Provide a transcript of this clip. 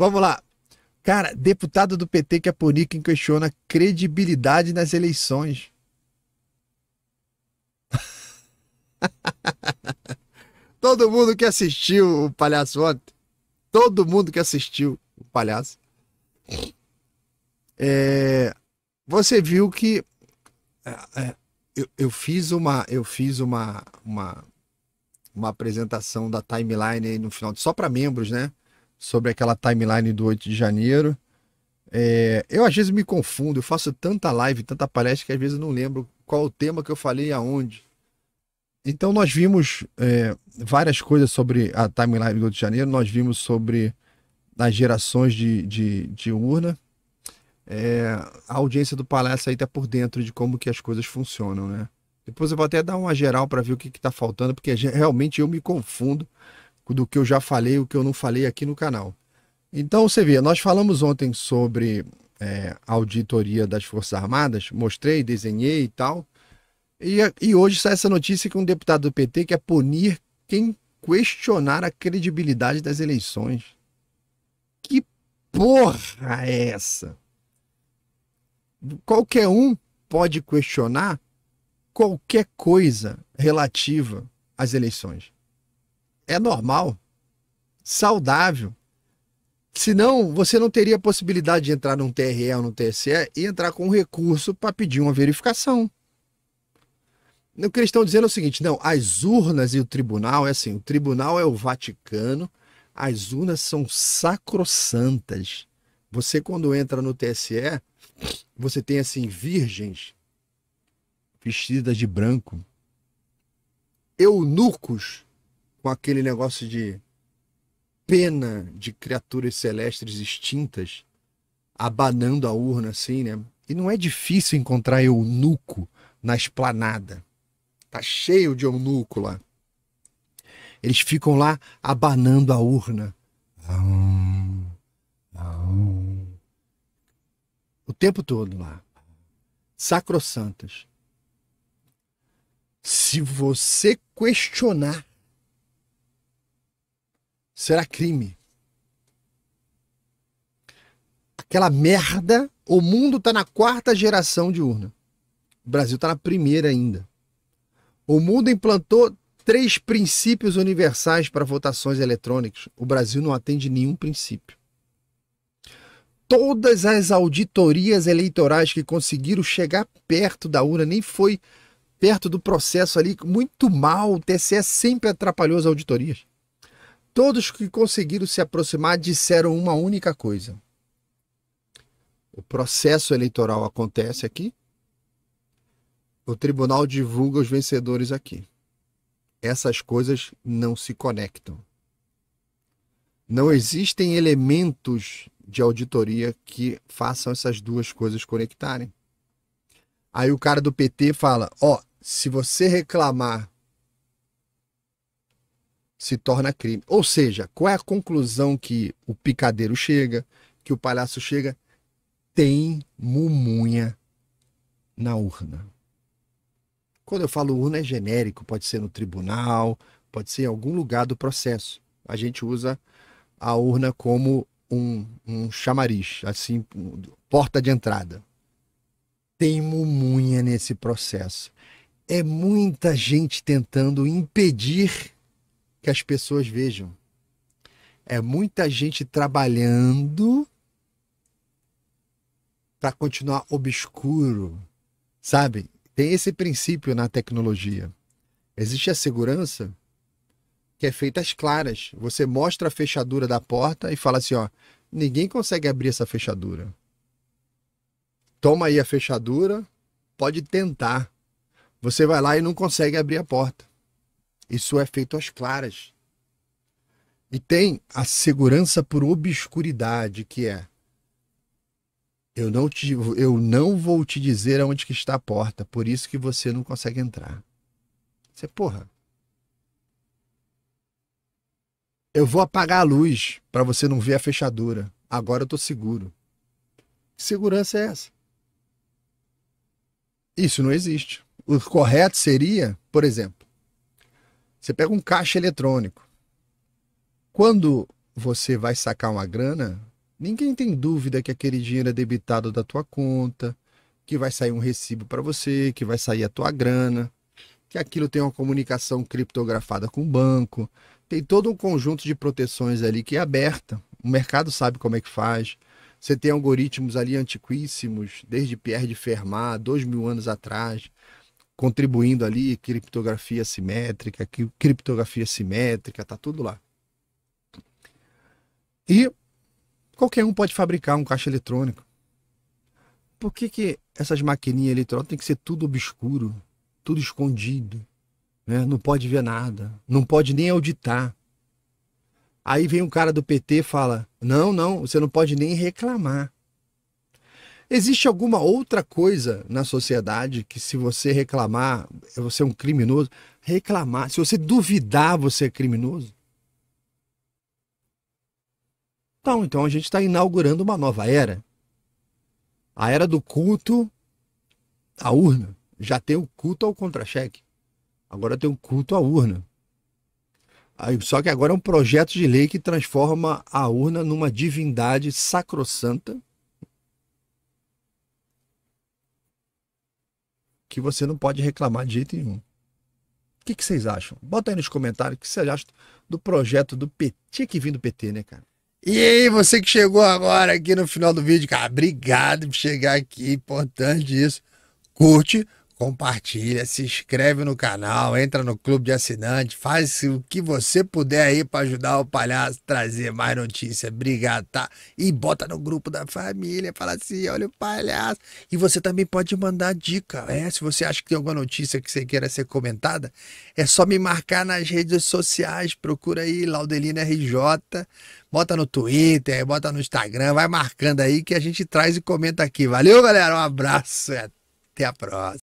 Vamos lá. Cara, deputado do PT que apuni é quem questiona credibilidade nas eleições. todo mundo que assistiu o palhaço ontem, todo mundo que assistiu o palhaço, é, você viu que é, é eu, eu, fiz uma, eu fiz uma, uma, uma apresentação da timeline aí no final, só para membros, né? sobre aquela timeline do 8 de janeiro. É, eu às vezes me confundo, eu faço tanta live, tanta palestra que às vezes eu não lembro qual o tema que eu falei aonde. Então nós vimos é, várias coisas sobre a timeline do 8 de janeiro, nós vimos sobre as gerações de, de, de urna. É, a audiência do Palestra aí tá por dentro de como que as coisas funcionam, né? Depois eu vou até dar uma geral para ver o que tá faltando, porque realmente eu me confundo do que eu já falei, o que eu não falei aqui no canal. Então você vê, nós falamos ontem sobre é, auditoria das Forças Armadas, mostrei, desenhei e tal. E, e hoje sai essa notícia que um deputado do PT quer punir quem questionar a credibilidade das eleições. Que porra é essa? Qualquer um pode questionar qualquer coisa relativa às eleições é normal, saudável. Senão, você não teria a possibilidade de entrar num TRE ou num TSE e entrar com um recurso para pedir uma verificação. O que eles estão dizendo é o seguinte: não, as urnas e o tribunal é assim, o tribunal é o Vaticano, as urnas são sacrossantas. Você, quando entra no TSE, você tem assim, virgens vestidas de branco, eunucos com aquele negócio de pena de criaturas celestes extintas abanando a urna assim, né? E não é difícil encontrar eunuco na esplanada. Tá cheio de eunuco lá. Eles ficam lá abanando a urna. O tempo todo lá. Sacrosantas. Se você questionar será crime. Aquela merda, o mundo está na quarta geração de urna. O Brasil está na primeira ainda. O mundo implantou três princípios universais para votações eletrônicas. O Brasil não atende nenhum princípio. Todas as auditorias eleitorais que conseguiram chegar perto da urna nem foi perto do processo ali, muito mal. O TSE sempre atrapalhou as auditorias. Todos que conseguiram se aproximar disseram uma única coisa. O processo eleitoral acontece aqui. O tribunal divulga os vencedores aqui. Essas coisas não se conectam. Não existem elementos de auditoria que façam essas duas coisas conectarem. Aí o cara do PT fala: ó, oh, se você reclamar se torna crime. Ou seja, qual é a conclusão que o picadeiro chega, que o palhaço chega? Tem mumunha na urna. Quando eu falo urna é genérico, pode ser no tribunal, pode ser em algum lugar do processo. A gente usa a urna como um, um chamariz, assim, porta de entrada. Tem mumunha nesse processo. É muita gente tentando impedir que as pessoas vejam. É muita gente trabalhando para continuar obscuro, sabe? Tem esse princípio na tecnologia. Existe a segurança que é feita às claras. Você mostra a fechadura da porta e fala assim, ó, ninguém consegue abrir essa fechadura. Toma aí a fechadura, pode tentar. Você vai lá e não consegue abrir a porta. Isso é feito às claras. E tem a segurança por obscuridade, que é eu não, te, eu não vou te dizer aonde que está a porta, por isso que você não consegue entrar. Você, porra. Eu vou apagar a luz para você não ver a fechadura. Agora eu tô seguro. Que segurança é essa? Isso não existe. O correto seria, por exemplo, você pega um caixa eletrônico. Quando você vai sacar uma grana, ninguém tem dúvida que aquele dinheiro é debitado da tua conta, que vai sair um recibo para você, que vai sair a tua grana, que aquilo tem uma comunicação criptografada com o banco, tem todo um conjunto de proteções ali que é aberta. O mercado sabe como é que faz. Você tem algoritmos ali antiquíssimos, desde Pierre de Fermat, dois mil anos atrás contribuindo ali, criptografia simétrica, criptografia simétrica, tá tudo lá. E qualquer um pode fabricar um caixa eletrônico. Por que, que essas maquininhas eletrônicas tem que ser tudo obscuro, tudo escondido? Né? Não pode ver nada, não pode nem auditar. Aí vem um cara do PT e fala: não, não, você não pode nem reclamar. Existe alguma outra coisa na sociedade que, se você reclamar, você é um criminoso? Reclamar, se você duvidar, você é criminoso? Então, então a gente está inaugurando uma nova era. A era do culto à urna. Já tem o culto ao contra-cheque. Agora tem o culto à urna. Só que agora é um projeto de lei que transforma a urna numa divindade sacrossanta que você não pode reclamar de jeito nenhum. O que, que vocês acham? Bota aí nos comentários o que vocês acham do projeto do PT. Tinha que vir do PT, né, cara? E aí, você que chegou agora aqui no final do vídeo, cara, obrigado por chegar aqui, importante isso. Curte, compartilha, se inscreve no canal, entra no clube de assinante, faz o que você puder aí para ajudar o palhaço a trazer mais notícias. Obrigado, tá? E bota no grupo da família, fala assim, olha o palhaço. E você também pode mandar dica, é? Se você acha que tem alguma notícia que você queira ser comentada, é só me marcar nas redes sociais, procura aí Laudelina RJ, bota no Twitter, bota no Instagram, vai marcando aí que a gente traz e comenta aqui. Valeu, galera, um abraço e até a próxima.